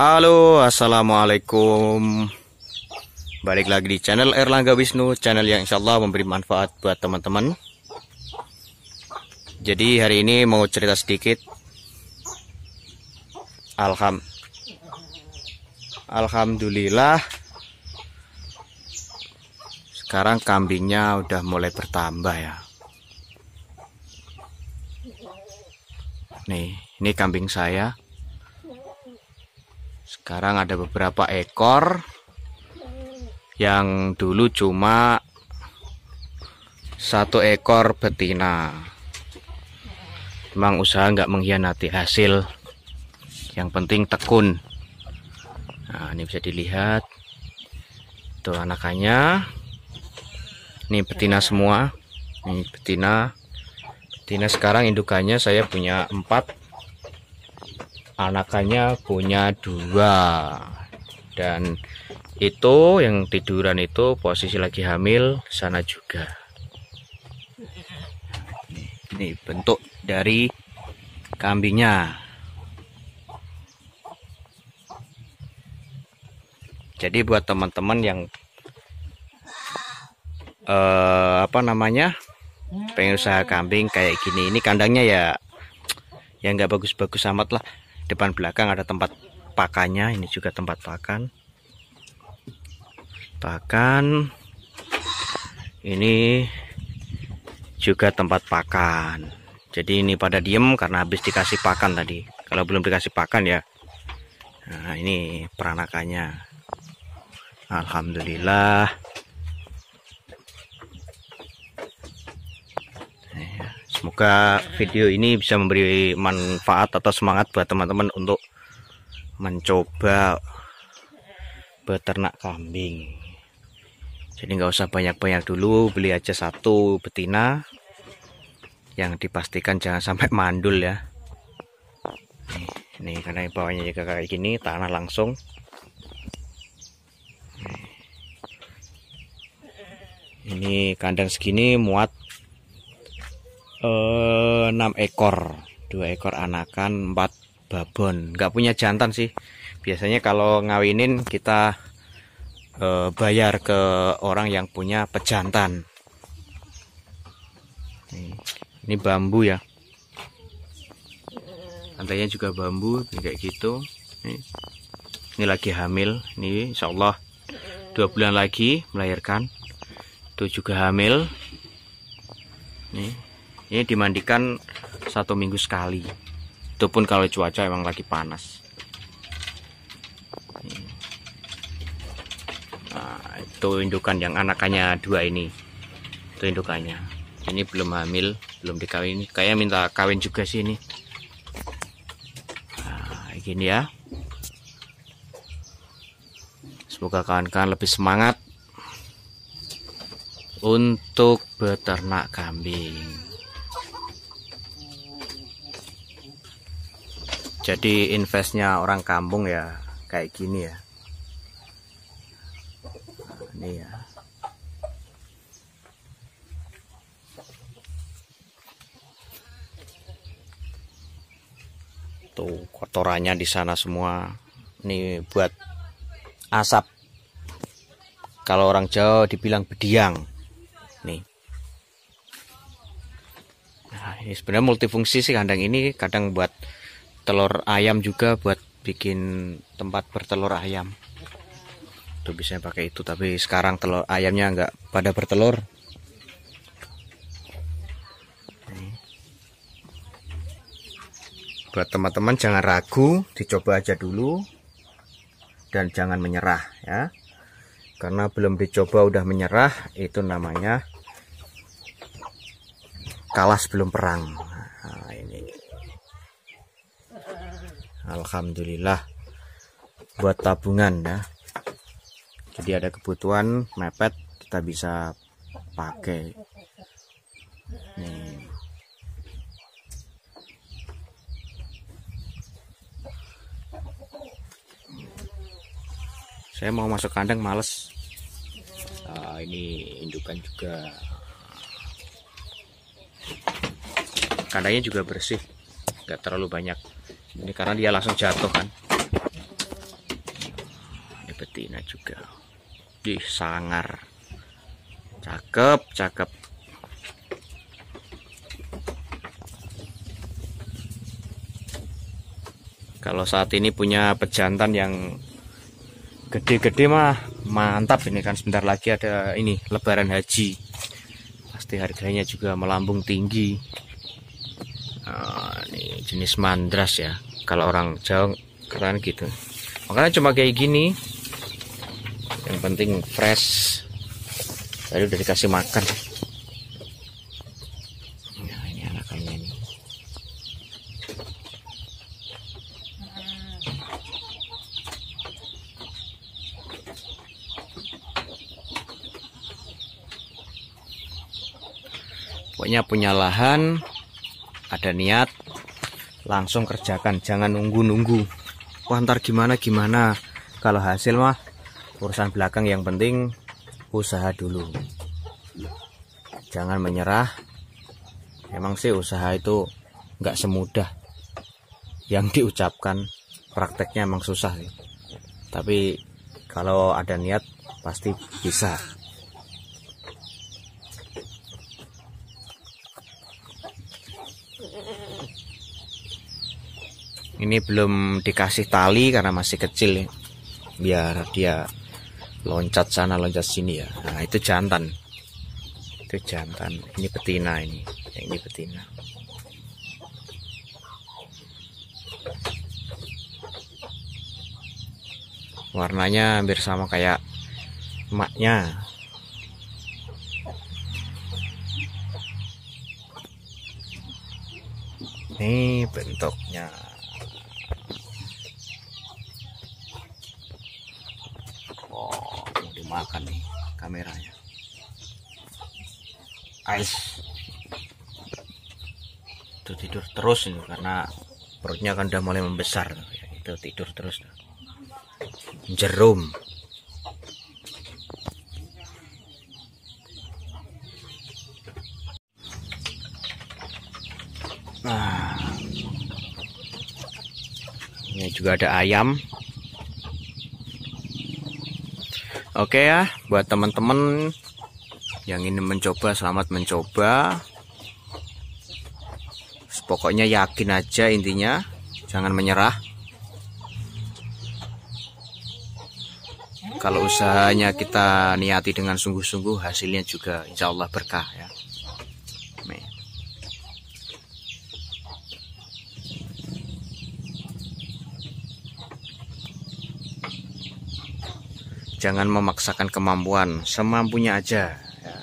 Halo, Assalamualaikum Balik lagi di channel Erlangga Wisnu Channel yang insya Allah memberi manfaat buat teman-teman Jadi hari ini mau cerita sedikit Alham Alhamdulillah Sekarang kambingnya udah mulai bertambah ya Nih, ini kambing saya sekarang ada beberapa ekor yang dulu cuma satu ekor betina. Memang usaha nggak mengkhianati hasil. Yang penting tekun. Nah, ini bisa dilihat. Itu anakannya. Ini betina semua. Ini betina. Betina sekarang indukannya saya punya empat anakannya punya dua dan itu yang tiduran itu posisi lagi hamil sana juga ini bentuk dari kambingnya jadi buat teman-teman yang eh, apa namanya pengen usaha kambing kayak gini ini kandangnya ya yang nggak bagus-bagus amat lah depan belakang ada tempat pakannya ini juga tempat pakan pakan ini juga tempat pakan jadi ini pada diem karena habis dikasih pakan tadi kalau belum dikasih pakan ya nah ini peranakannya Alhamdulillah Semoga video ini bisa memberi manfaat atau semangat buat teman-teman untuk mencoba beternak kambing. Jadi nggak usah banyak-banyak dulu, beli aja satu betina yang dipastikan jangan sampai mandul ya. Nih, nih karena bawahnya juga kayak gini, tanah langsung. Ini kandang segini muat Eh, enam ekor dua ekor anakan empat babon nggak punya jantan sih biasanya kalau ngawinin kita eh, bayar ke orang yang punya pejantan ini bambu ya lantainya juga bambu kayak gitu ini, ini lagi hamil ini insya Allah dua bulan lagi melahirkan itu juga hamil nih ini dimandikan satu minggu sekali itu pun kalau cuaca emang lagi panas nah, itu indukan yang anakannya dua ini itu indukannya ini belum hamil belum dikawin kayaknya minta kawin juga sih ini nah, gini ya semoga kawan-kawan lebih semangat untuk beternak kambing jadi investnya orang kampung ya kayak gini ya ini ya tuh kotorannya di sana semua ini buat asap kalau orang Jawa dibilang bediang nih nah, ini sebenarnya multifungsi sih kandang ini kadang buat telur ayam juga buat bikin tempat bertelur ayam tuh bisa pakai itu tapi sekarang telur ayamnya nggak pada bertelur buat teman-teman jangan ragu dicoba aja dulu dan jangan menyerah ya karena belum dicoba udah menyerah itu namanya kalah sebelum perang nah, ini Alhamdulillah buat tabungan ya jadi ada kebutuhan mepet kita bisa pakai nih saya mau masuk kandang males nah, ini indukan juga kandangnya juga bersih nggak terlalu banyak ini karena dia langsung jatuh kan ini betina juga di sangar cakep cakep kalau saat ini punya pejantan yang gede-gede mah mantap ini kan sebentar lagi ada ini lebaran haji pasti harganya juga melambung tinggi Ah, ini jenis mandras ya kalau orang jauh keren gitu makanya cuma kayak gini yang penting fresh tadi udah dikasih makan nah ini anakannya ini pokoknya punya lahan ada niat langsung kerjakan jangan nunggu-nunggu wah ntar gimana-gimana kalau hasil mah urusan belakang yang penting usaha dulu jangan menyerah emang sih usaha itu nggak semudah yang diucapkan prakteknya emang susah tapi kalau ada niat pasti bisa ini belum dikasih tali karena masih kecil ya. biar dia loncat sana loncat sini ya nah itu jantan itu jantan ini betina ini ini betina warnanya hampir sama kayak emaknya ini bentuknya makan nih kameranya ais itu tidur terus ini karena perutnya kan udah mulai membesar itu tidur terus jerum nah ini juga ada ayam Oke ya, buat teman-teman yang ingin mencoba, selamat mencoba. Pokoknya yakin aja intinya, jangan menyerah. Kalau usahanya kita niati dengan sungguh-sungguh, hasilnya juga insya Allah berkah ya. jangan memaksakan kemampuan semampunya aja ya.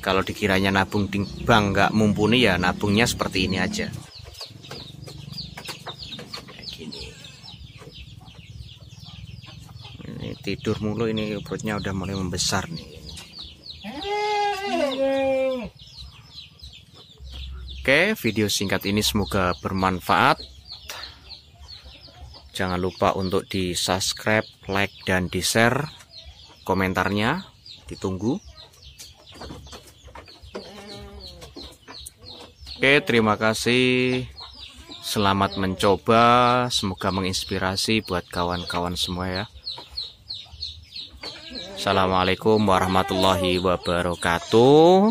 kalau dikiranya nabung di bank nggak mumpuni ya nabungnya seperti ini aja gini ini tidur mulu ini perutnya udah mulai membesar nih Oke, video singkat ini semoga bermanfaat. Jangan lupa untuk di subscribe, like, dan di share komentarnya. Ditunggu. Oke, terima kasih. Selamat mencoba. Semoga menginspirasi buat kawan-kawan semua ya. Assalamualaikum warahmatullahi wabarakatuh.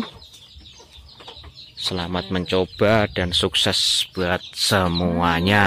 Selamat mencoba dan sukses buat semuanya.